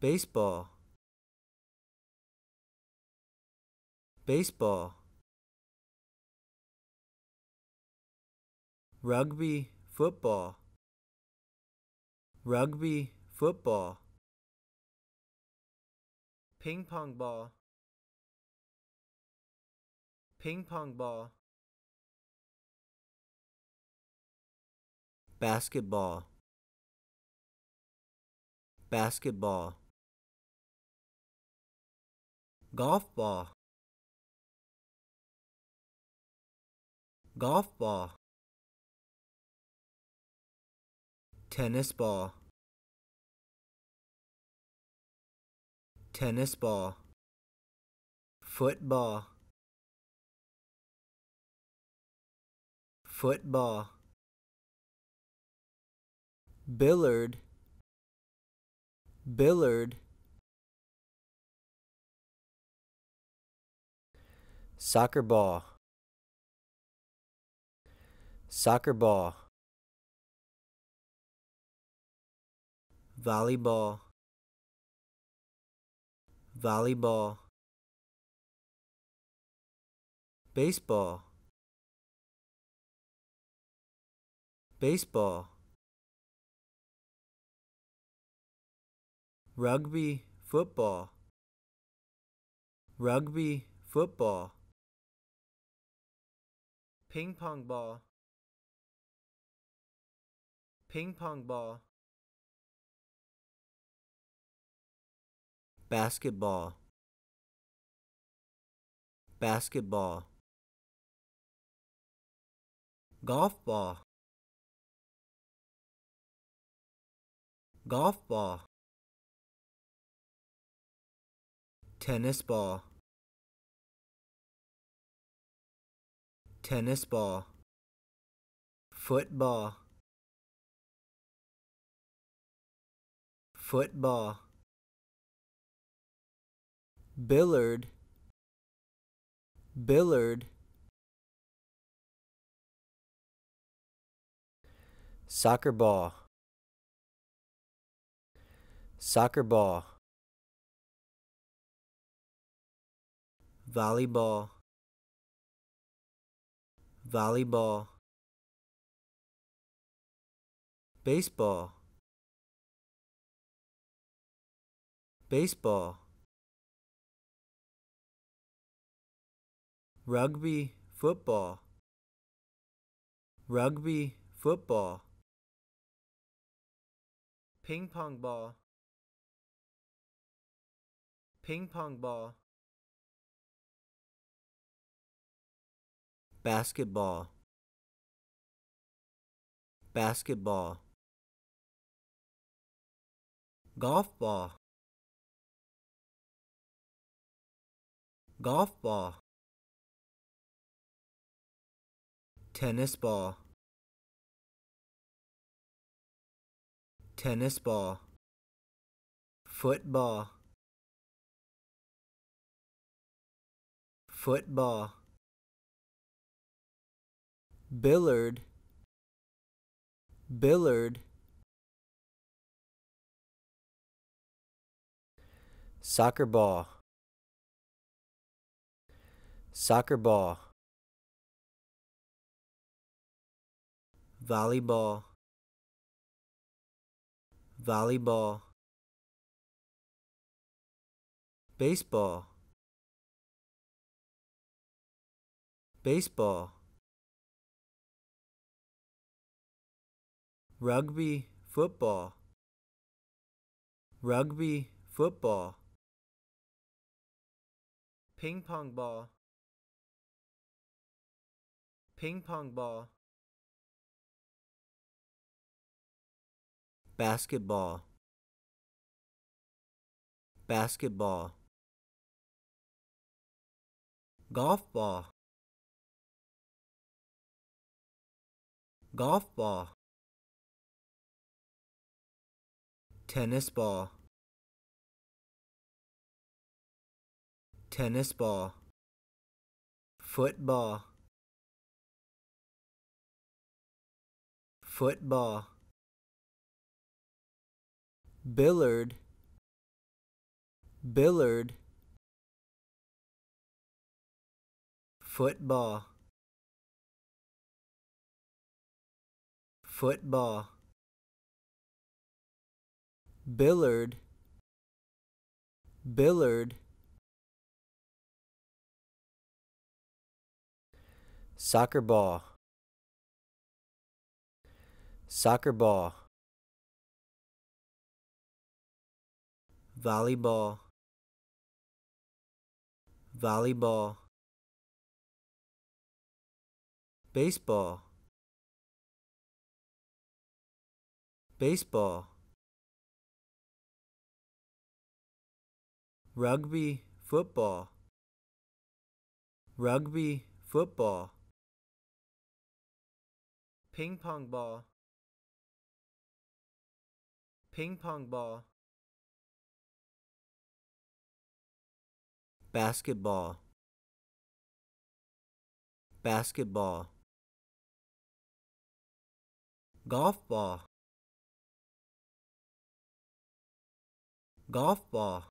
baseball baseball rugby football rugby football ping pong ball ping pong ball basketball basketball golf ball golf ball tennis ball tennis ball football football billard billard soccer ball soccer ball volleyball volleyball baseball baseball rugby football rugby football ping pong ball ping pong ball basketball basketball golf ball golf ball tennis ball tennis ball football football billard billard soccer ball soccer ball volleyball volleyball baseball baseball rugby football rugby football ping pong ball ping pong ball basketball basketball golf ball golf ball tennis ball tennis ball football football Billard Billard soccer ball soccer ball volleyball volleyball baseball baseball rugby football rugby football ping pong ball ping pong ball basketball basketball golf ball golf ball tennis ball tennis ball football football billard billard football football Billard Billard soccer ball soccer ball volleyball volleyball baseball baseball rugby football rugby football ping pong ball ping pong ball basketball basketball golf ball golf ball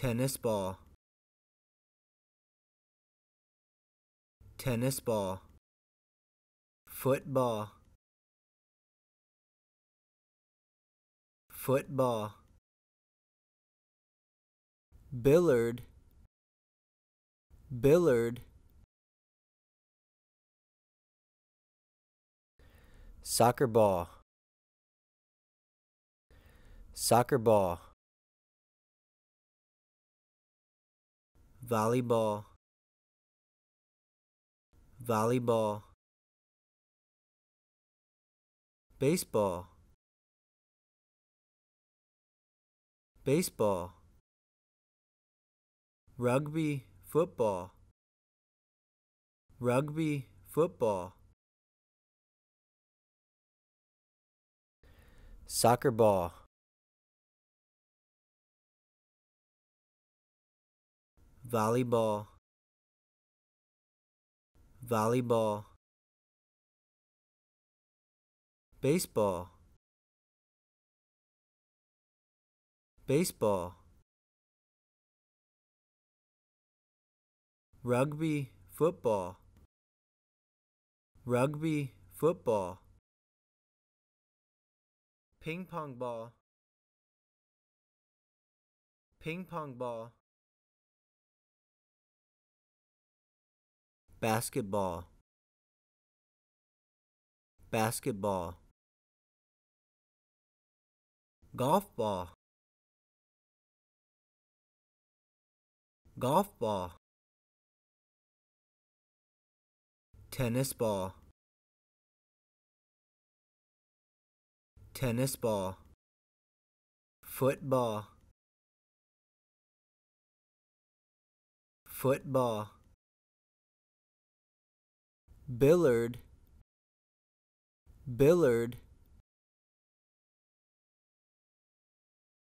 tennis ball tennis ball football football billard billard soccer ball soccer ball volleyball volleyball baseball baseball rugby football rugby football soccer ball volleyball volleyball baseball baseball rugby football rugby football ping pong ball ping pong ball basketball basketball golf ball golf ball tennis ball tennis ball football football Billard Billard